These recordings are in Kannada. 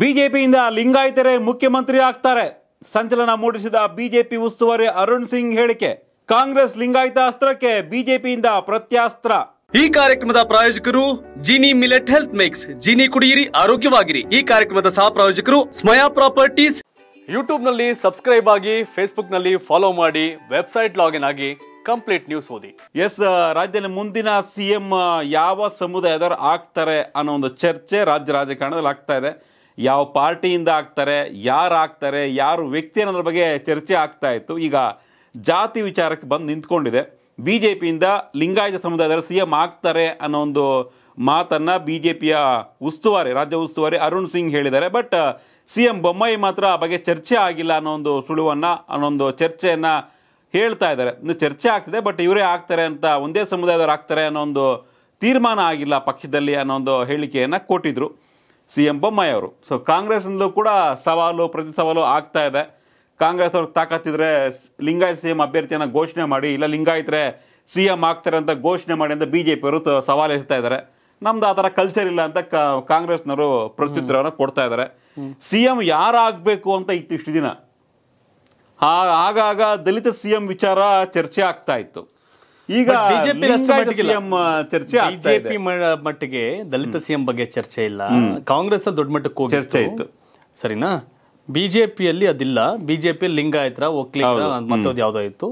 ಬಿಜೆಪಿಯಿಂದ ಲಿಂಗಾಯತರೇ ಮುಖ್ಯಮಂತ್ರಿ ಆಗ್ತಾರೆ ಸಂಚಲನ ಮೂಡಿಸಿದ ಬಿಜೆಪಿ ಉಸ್ತುವಾರಿ ಅರುಣ್ ಸಿಂಗ್ ಹೇಳಿಕೆ ಕಾಂಗ್ರೆಸ್ ಲಿಂಗಾಯತ ಅಸ್ತ್ರಕ್ಕೆ ಬಿಜೆಪಿಯಿಂದ ಪ್ರತ್ಯಾಸ್ತ್ರ ಈ ಕಾರ್ಯಕ್ರಮದ ಪ್ರಾಯೋಜಕರು Jini millet health mix Jini ಕುಡಿಯಿರಿ ಆರೋಗ್ಯವಾಗಿರಿ ಈ ಕಾರ್ಯಕ್ರಮದ ಸಹ ಪ್ರಾಯೋಜಕರು ಸ್ಮಯಾ ಪ್ರಾಪರ್ಟೀಸ್ ಯೂಟ್ಯೂಬ್ ನಲ್ಲಿ ಸಬ್ಸ್ಕ್ರೈಬ್ ಆಗಿ ಫೇಸ್ಬುಕ್ ನಲ್ಲಿ ಫಾಲೋ ಮಾಡಿ ವೆಬ್ಸೈಟ್ ಲಾಗಿನ್ ಆಗಿ ಕಂಪ್ಲೀಟ್ ನ್ಯೂಸ್ ಓದಿ ಎಸ್ ರಾಜ್ಯದಲ್ಲಿ ಮುಂದಿನ ಸಿಎಂ ಯಾವ ಸಮುದಾಯದವರು ಆಗ್ತಾರೆ ಅನ್ನೋ ಒಂದು ಚರ್ಚೆ ರಾಜ್ಯ ರಾಜಕಾರಣದಲ್ಲಿ ಆಗ್ತಾ ಇದೆ ಯಾವ ಪಾರ್ಟಿಯಿಂದ ಆಗ್ತಾರೆ ಯಾರು ಆಗ್ತಾರೆ ಯಾರು ವ್ಯಕ್ತಿ ಅನ್ನೋದ್ರ ಬಗ್ಗೆ ಚರ್ಚೆ ಆಗ್ತಾ ಇತ್ತು ಈಗ ಜಾತಿ ವಿಚಾರಕ್ಕೆ ಬಂದು ನಿಂತ್ಕೊಂಡಿದೆ ಬಿ ಜೆ ಪಿಯಿಂದ ಲಿಂಗಾಯತ ಸಮುದಾಯದವರು ಸಿ ಎಂ ಆಗ್ತಾರೆ ಅನ್ನೋ ಒಂದು ಮಾತನ್ನು ಬಿ ಜೆ ಪಿಯ ಉಸ್ತುವಾರಿ ರಾಜ್ಯ ಉಸ್ತುವಾರಿ ಅರುಣ್ ಸಿಂಗ್ ಹೇಳಿದ್ದಾರೆ ಬಟ್ ಸಿ ಎಂ ಬೊಮ್ಮಾಯಿ ಮಾತ್ರ ಆ ಬಗ್ಗೆ ಚರ್ಚೆ ಆಗಿಲ್ಲ ಅನ್ನೋ ಒಂದು ಸುಳುವನ್ನು ಅನ್ನೊಂದು ಚರ್ಚೆಯನ್ನು ಹೇಳ್ತಾ ಇದ್ದಾರೆ ಇನ್ನು ಚರ್ಚೆ ಆಗ್ತಿದೆ ಬಟ್ ಇವರೇ ಆಗ್ತಾರೆ ಅಂತ ಒಂದೇ ಸಮುದಾಯದವ್ರು ಆಗ್ತಾರೆ ಅನ್ನೋ ಒಂದು ತೀರ್ಮಾನ ಆಗಿಲ್ಲ ಪಕ್ಷದಲ್ಲಿ ಅನ್ನೋ ಒಂದು ಹೇಳಿಕೆಯನ್ನು ಕೊಟ್ಟಿದ್ದರು ಸಿ ಎಂ ಬೊಮ್ಮಾಯಿಯವರು ಸೊ ಕಾಂಗ್ರೆಸ್ನಲ್ಲೂ ಕೂಡ ಸವಾಲು ಪ್ರತಿ ಸವಾಲು ಆಗ್ತಾ ಇದೆ ಕಾಂಗ್ರೆಸ್ ಅವರು ತಾಕತ್ತಿದ್ರೆ ಲಿಂಗಾಯತ್ ಸಿ ಎಂ ಅಭ್ಯರ್ಥಿಯನ್ನು ಘೋಷಣೆ ಮಾಡಿ ಇಲ್ಲ ಲಿಂಗಾಯತ್ರೆ ಸಿ ಎಂ ಆಗ್ತಾರೆ ಅಂತ ಘೋಷಣೆ ಮಾಡಿ ಅಂತ ಬಿ ಜೆ ಪಿಯವರು ಸವಾಲು ಎಸ್ತಾ ಇದ್ದಾರೆ ನಮ್ದು ಆ ಥರ ಕಲ್ಚರ್ ಇಲ್ಲ ಅಂತ ಕಾಂಗ್ರೆಸ್ನವರು ಪ್ರತ್ಯುತ್ತರವನ್ನು ಕೊಡ್ತಾ ಇದ್ದಾರೆ ಸಿ ಎಂ ಯಾರಾಗಬೇಕು ಅಂತ ಇತ್ತಿಷ್ಟು ದಿನ ಆಗಾಗ ದಲಿತ ಸಿ ಎಂ ವಿಚಾರ ಚರ್ಚೆ ಆಗ್ತಾ ಇತ್ತು ಈಗ ಬಿಜೆಪಿ ಚರ್ಚೆ ಬಿಜೆಪಿ ಮಟ್ಟಿಗೆ ದಲಿತ ಸಿಎಂ ಬಗ್ಗೆ ಚರ್ಚೆ ಇಲ್ಲ ಕಾಂಗ್ರೆಸ್ ದೊಡ್ಡ ಮಟ್ಟಕ್ಕೆ ಚರ್ಚೆ ಇತ್ತು ಸರಿನಾ ಬಿಜೆಪಿಯಲ್ಲಿ ಅದಿಲ್ಲ ಬಿಜೆಪಿ ಲಿಂಗಾಯತ ಒಕ್ಕಲಿಗರ ಮತ್ತೊಂದು ಯಾವ್ದೋ ಇತ್ತು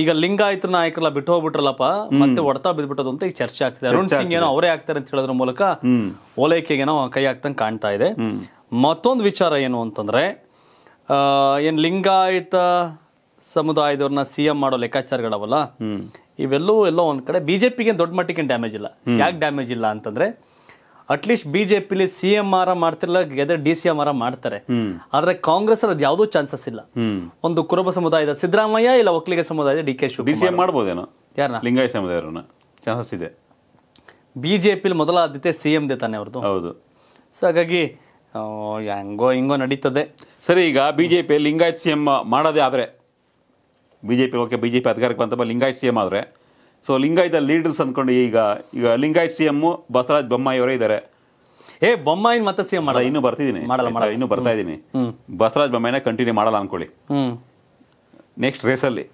ಈಗ ಲಿಂಗಾಯತ ನಾಯಕರೆಲ್ಲ ಬಿಟ್ಟು ಹೋಗ್ಬಿಟ್ರಲ್ಲಪ್ಪ ಮತ್ತೆ ಹೊಡ್ತಾ ಬಿದ್ಬಿಟ್ಟದು ಅಂತ ಈಗ ಚರ್ಚೆ ಆಗ್ತಿದೆ ಅರುಣ್ ಸಿಂಗ್ ಏನೋ ಅವರೇ ಆಗ್ತಾರೆ ಅಂತ ಹೇಳೋದ್ರ ಮೂಲಕ ಓಲೈಕೆಗೇನೋ ಕೈ ಆಗ್ತಂಗೆ ಕಾಣ್ತಾ ಇದೆ ಮತ್ತೊಂದು ವಿಚಾರ ಏನು ಅಂತಂದ್ರೆ ಏನ್ ಲಿಂಗಾಯತ ಸಮುದಾಯದವ್ರನ್ನ ಸಿಎಂ ಮಾಡೋ ಲೆಕ್ಕಾಚಾರಗಳವಲ್ಲ ಇವೆಲ್ಲವೂ ಎಲ್ಲೋ ಒಂದ್ ಕಡೆ ಬಿಜೆಪಿಗೆ ದೊಡ್ಡ ಮಟ್ಟಿಗೆ ಡ್ಯಾಮೇಜ್ ಇಲ್ಲ ಯಾಕೆ ಡ್ಯಾಮೇಜ್ ಇಲ್ಲ ಅಂತಂದ್ರೆ at least least J C M R ಮಾಡ್ತಿಲ್ಲ ಗೆದ್ರೆ ಡಿ ಸಿ ಎಂ ಆರ್ ಮಾಡ್ತಾರೆ ಆದ್ರೆ ಕಾಂಗ್ರೆಸ್ ಅಲ್ಲಿ ಯಾವುದೂ ಚಾನ್ಸಸ್ ಇಲ್ಲ ಒಂದು ಕುರುಬ ಸಮುದಾಯದ ಸಿದ್ದರಾಮಯ್ಯ ಇಲ್ಲ ಒಕ್ಕಲಿಗ ಸಮುದಾಯದ ಡಿ ಕೆ ಶಿವಕುಮಾರ್ ಮಾಡಬಹುದೇನೋ ಯಾರನ್ನ ಲಿಂಗಾಯತ ಸಮುದಾಯರನ್ನ ಚಾನ್ಸಸ್ ಇದೆ ಬಿಜೆಪಿ ಮೊದಲ ಆದ್ಯತೆ ಸಿ ಎಂ ದೇ ತಾನೆ ಅವ್ರದ್ದು ಹೌದು ಸೊ ಹಾಗಾಗಿ ಹೆಂಗೋ ಹಿಂಗೋ ನಡೀತದೆ ಸರಿ ಈಗ ಬಿಜೆಪಿ ಲಿಂಗಾಯತ್ ಸಿ ಎಂ ಮಾಡೋದೇ ಆದ್ರೆ B J P okay B J P ಅಧಿಕಾರಕ್ಕೆ ಬಂತಪ್ಪ ಲಿಂಗಾಯತ್ ಸಿ ಎಂ ಆದರೆ ಸೊ ಲಿಂಗಾಯತ ಲೀಡರ್ಸ್ ಅಂದ್ಕೊಂಡು ಈಗ ಈಗ ಲಿಂಗಾಯತ್ ಸಿ ಎಮ್ಮು ಬಸವರಾಜ್ ಬೊಮ್ಮಾಯಿ ಅವರೇ ಇದ್ದಾರೆ ಏ ಬೊಮ್ಮಾಯಿನ ಮತ್ತೆ ಸಿ ಎಂ ಮಾಡಲ್ಲ ಇನ್ನೂ ಬರ್ತಿದ್ದೀನಿ ಮಾಡಲ್ಲ ಮಾಡಲ್ಲ ಇನ್ನೂ ಬರ್ತಾ ಇದ್ದೀನಿ ಬಸವರಾಜ್ ಬೊಮ್ಮಾಯಿನ ಕಂಟಿನ್ಯೂ ಮಾಡಲ್ಲ ಅನ್ಕೊಳ್ಳಿ ನೆಕ್ಸ್ಟ್ ರೇಸಲ್ಲಿ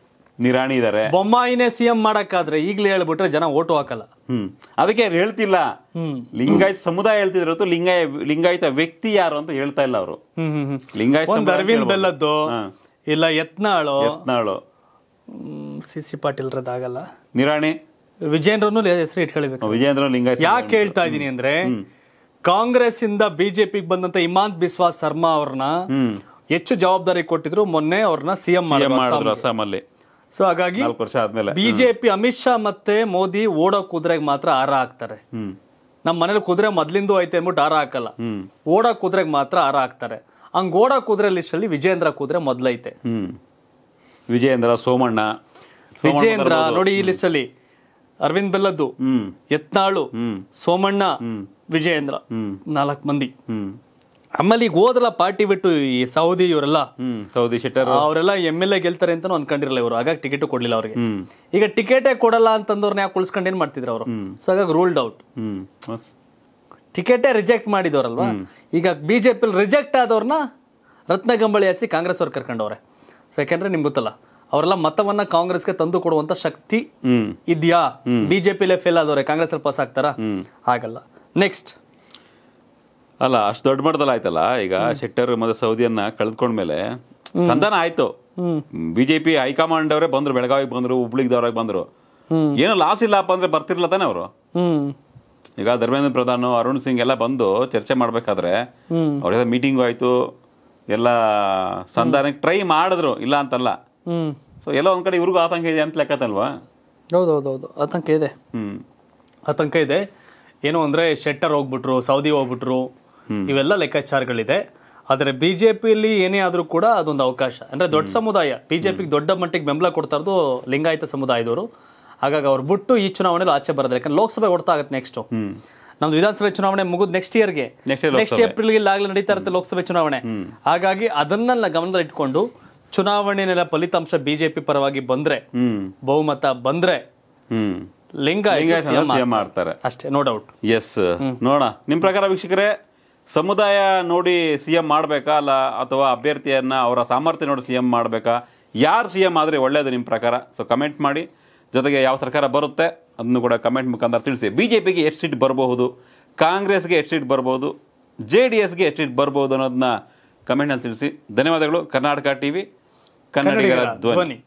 ನಿರಾಣಿ ಇದ್ದಾರೆ ಬೊಮ್ಮಾಯಿನೇ ಸಿ ಎಂ ಮಾಡೋಕ್ಕಾದ್ರೆ ಈಗಲೇ ಹೇಳ್ಬಿಟ್ರೆ ಜನ ಓಟು ಹಾಕಲ್ಲ ಹ್ಮ್ ಅದಕ್ಕೆ ಅವ್ರು ಹೇಳ್ತಿಲ್ಲ ಲಿಂಗಾಯತ್ ಸಮುದಾಯ ಹೇಳ್ತಿದ್ರು ಲಿಂಗಾಯ ಲಿಂಗಾಯತ ವ್ಯಕ್ತಿ ಯಾರು ಅಂತ ಹೇಳ್ತಾ ಇಲ್ಲ ಅವರು ಲಿಂಗಾಯತ್ ಅರವಿಂದ್ ಬೆಲ್ಲದ್ದು ಇಲ್ಲ ಯತ್ನಾಳು ಯತ್ನಾಳು ಸಿ ಸಿ ಪಾಟೀಲ್ ಆಗಲ್ಲ ನಿರಾಣಿ ವಿಜೇಂದ್ರನು ಹೆಸರು ಇಟ್ಕೊಳ್ಬೇಕು ವಿಜೇಂದ್ರ ಯಾಕೆ ಹೇಳ್ತಾ ಇದ್ದೀನಿ ಅಂದ್ರೆ ಕಾಂಗ್ರೆಸ್ ಇಂದ ಬಿಜೆಪಿಗೆ ಬಂದಂತ ಇಮಾಂತ್ ಬಿಸ್ವಾ ಶರ್ಮಾ ಅವ್ರನ್ನ ಹೆಚ್ಚು ಜವಾಬ್ದಾರಿ ಕೊಟ್ಟಿದ್ರು ಮೊನ್ನೆ ಅವ್ರನ್ನ ಸಿಎಂ ಮಾಡಿದ್ರು ಅಸ್ಸಾಮಲ್ಲಿ ಸೊ ಹಾಗಾಗಿ ಬಿಜೆಪಿ ಅಮಿತ್ ಶಾ ಮತ್ತೆ ಮೋದಿ ಓಡೋ ಕುದುರೆಗೆ ಮಾತ್ರ ಆರ ಹಾಕ್ತಾರೆ ನಮ್ಮ ಮನೇಲಿ ಕುದುರೆ ಮೊದ್ಲಿಂದು ಐತೆ ಅಂದ್ಬಿಟ್ಟು ಆರ ಹಾಕಲ್ಲ ಓಡೋ ಕುದುರೆಗೆ ಮಾತ್ರ ಆರ ಹಾಕ್ತಾರೆ ಹಂಗ ಓಡೋ ಕುದುರೆ ಲಿಸ್ಟ್ ಅಲ್ಲಿ ವಿಜೇಂದ್ರ ಕುದ್ರೆ ಮೊದ್ಲೈತೆ ವಿಜಯೇಂದ್ರ ಸೋಮಣ್ಣ ವಿಜಯೇಂದ್ರ ನೋಡಿ ಈ ಲಿಸ್ಟ್ ಅಲ್ಲಿ ಅರವಿಂದ್ ಬೆಲ್ಲದ್ದು ಯತ್ನಾಳು ಸೋಮಣ್ಣ ವಿಜಯೇಂದ್ರ ನಾಲ್ಕು ಮಂದಿ ಆಮೇಲೆ ಈಗ ಹೋದಲ್ಲ ಪಾರ್ಟಿ ಬಿಟ್ಟು ಈ ಸೌದಿ ಇವರೆಲ್ಲ ಸೌದಿ ಶೆಟ್ಟರ್ ಅವರೆಲ್ಲ ಎಮ್ ಎಲ್ ಎ ಗೆಲ್ತಾರೆ ಅಂತ ಅನ್ಕೊಂಡಿರಲ್ಲ ಇವರು ಹಾಗಾಗಿ ಟಿಕೆಟ್ ಕೊಡ್ಲಿಲ್ಲ ಅವ್ರಿಗೆ ಈಗ ಟಿಕೆಟೇ ಕೊಡಲ್ಲ ಅಂತಂದವ್ರನ್ನ ಯಾಕೆ ಉಳಿಸ್ಕೊಂಡು ಏನ್ ಮಾಡ್ತಿದ್ರು ಅವರು ಸೊ ಹಾಗಾಗಿ ರೂಲ್ಡ್ ಔಟ್ ಟಿಕೆಟೇ ರಿಜೆಕ್ಟ್ ಮಾಡಿದವ್ರಲ್ವಾ ಈಗ ಬಿಜೆಪಿ ರಿಜೆಕ್ಟ್ ಆದವ್ರನ್ನ ರತ್ನಗಂಬಳಿ ಹಸಿ ಕಾಂಗ್ರೆಸ್ ಅವ್ರು ಕರ್ಕೊಂಡವ್ರೆ ಸೊ ಯಾಕೆಂದ್ರೆ ಗೊತ್ತಲ್ಲ ಅವರೆಲ್ಲ ಮತವನ್ನ ಕಾಂಗ್ರೆಸ್ಗೆ ತಂದು ಕೊಡುವಂತ ಶಕ್ತಿ ಇದೆಯಾ ಬಿಜೆಪಿ ಫೇಲ್ ಆದವ್ರೆ ಕಾಂಗ್ರೆಸ್ ಅಲ್ಲಿ ಪಾಸ್ ಆಗ್ತಾರಾ ಹಾಗಲ್ಲ ನೆಕ್ಸ್ಟ್ ಅಲ್ಲ ಅಷ್ಟು ದೊಡ್ಡ ಮಟ್ಟದಲ್ಲಿ ಆಯ್ತಲ್ಲ ಈಗ ಶೆಟ್ಟರ್ ಮತ್ತೆ ಸೌದಿಯನ್ನ ಕಳೆದ್ಕೊಂಡ್ಮೇಲೆ ಸಂಧಾನ ಆಯ್ತು ಬಿಜೆಪಿ ಹೈಕಮಾಂಡ್ ಅವರೇ ಬಂದ್ರು ಬೆಳಗಾವಿಗೆ ಬಂದ್ರು ಹುಬ್ಳಿಗ್ದವ್ರಾಗ ಬಂದ್ರು ಏನು ಲಾಸ್ ಇಲ್ಲಪ್ಪ ಅಂದ್ರೆ ಬರ್ತಿರ್ಲ ತಾನೆ ಅವರು ಈಗ ಧರ್ಮೇಂದ್ರ ಪ್ರಧಾನ್ ಅರುಣ್ ಸಿಂಗ್ ಎಲ್ಲ ಬಂದು ಚರ್ಚೆ ಮಾಡ್ಬೇಕಾದ್ರೆ ಅವ್ರ ಮೀಟಿಂಗ್ ಆಯ್ತು ಎಲ್ಲ ಸಂಧಾನಕ್ಕೆ ಟ್ರೈ ಮಾಡಿದ್ರು ಇಲ್ಲ ಅಂತಲ್ಲ ಸೊ ಎಲ್ಲ ಒಂದ್ ಕಡೆ ಇವ್ರಿಗೂ ಆತಂಕ ಇದೆ ಅಂತ ಲೆಕ್ಕತಲ್ವಾ ಹೌದು ಆತಂಕ ಇದೆ ಆತಂಕ ಇದೆ ಏನು ಅಂದ್ರೆ ಶೆಟ್ಟರ್ ಹೋಗ್ಬಿಟ್ರು ಸೌದಿ ಹೋಗ್ಬಿಟ್ರು ಇವೆಲ್ಲ ಲೆಕ್ಕಾಚಾರಗಳಿದೆ ಆದರೆ ಬಿ ಜೆ ಪಿಯಲ್ಲಿ ಏನೇ ಆದರೂ ಕೂಡ ಅದೊಂದು ಅವಕಾಶ ಅಂದ್ರೆ ದೊಡ್ಡ ಸಮುದಾಯ ಬಿ ಜೆ ದೊಡ್ಡ ಮಟ್ಟಿಗೆ ಬೆಂಬಲ ಕೊಡ್ತಾ ಲಿಂಗಾಯತ ಸಮುದಾಯದವರು ಹಾಗಾಗಿ ಅವ್ರು ಬಿಟ್ಟು ಈ ಚುನಾವಣೆಯಲ್ಲಿ ಆಚೆ ಬರೋದು ಯಾಕಂದ್ರೆ ಲೋಕಸಭೆ ಹೊಡ್ತಾ ಆಗುತ್ತೆ ನೆಕ್ಸ್ಟು ನಮ್ದು ವಿಧಾನಸಭೆ ಚುನಾವಣೆ ಮುಗಿದ್ ನೆಕ್ಸ್ಟ್ ಗೆ ನೆಕ್ಸ್ಟ್ ಏಪ್ರಿಲ್ ಆಗಲಿ ನಡೀತಾ ಇರುತ್ತೆ ಲೋಕಸಭೆ ಚುನಾವಣೆ ಹಾಗಾಗಿ ಅದನ್ನೆಲ್ಲ ಗಮನದಲ್ಲಿ ಇಟ್ಕೊಂಡು ಚುನಾವಣೆನೆಲ್ಲ ಫಲಿತಾಂಶ ಬಿಜೆಪಿ ಪರವಾಗಿ ಬಂದ್ರೆ ಬಹುಮತ ಬಂದ್ರೆ ಲಿಂಗ ಮಾಡ್ತಾರೆ ಅಷ್ಟೇ ನೋ ಡೌಟ್ ಎಸ್ ನೋಡ ನಿಮ್ ಪ್ರಕಾರ ವೀಕ್ಷಕರೇ ಸಮುದಾಯ ನೋಡಿ ಸಿಎಂ ಮಾಡ್ಬೇಕಾ ಮಾಡಬೇಕಾ ಅಲ್ಲ ಅಥವಾ ಅಭ್ಯರ್ಥಿಯನ್ನ ಅವರ ಸಾಮರ್ಥ್ಯ ನೋಡಿ ಸಿಎಂ ಮಾಡ್ಬೇಕಾ ಮಾಡಬೇಕಾ ಯಾರು ಸಿಎಂ ಆದ್ರೆ ಒಳ್ಳೇದು ನಿಮ್ ಪ್ರಕಾರ ಸೊ ಕಮೆಂಟ್ ಮಾಡಿ ಜೊತೆಗೆ ಯಾವ ಸರ್ಕಾರ ಬರುತ್ತೆ ಅದನ್ನು ಕೂಡ ಕಮೆಂಟ್ ಮುಖಾಂತರ ತಿಳಿಸಿ ಬಿ ಜೆ ಪಿಗೆ ಎಷ್ಟು ಸೀಟ್ ಬರಬಹುದು ಕಾಂಗ್ರೆಸ್ಗೆ ಎಷ್ಟು ಸೀಟ್ ಬರ್ಬೋದು ಜೆ ಡಿ ಎಸ್ಗೆ ಎಷ್ಟು ಸೀಟ್ ಬರ್ಬೋದು ಅನ್ನೋದನ್ನ ಕಮೆಂಟ್ನಲ್ಲಿ ತಿಳಿಸಿ ಧನ್ಯವಾದಗಳು ಕರ್ನಾಟಕ ಟಿ ವಿ ಕನ್ನಡಿಗರ ಧ್ವನಿ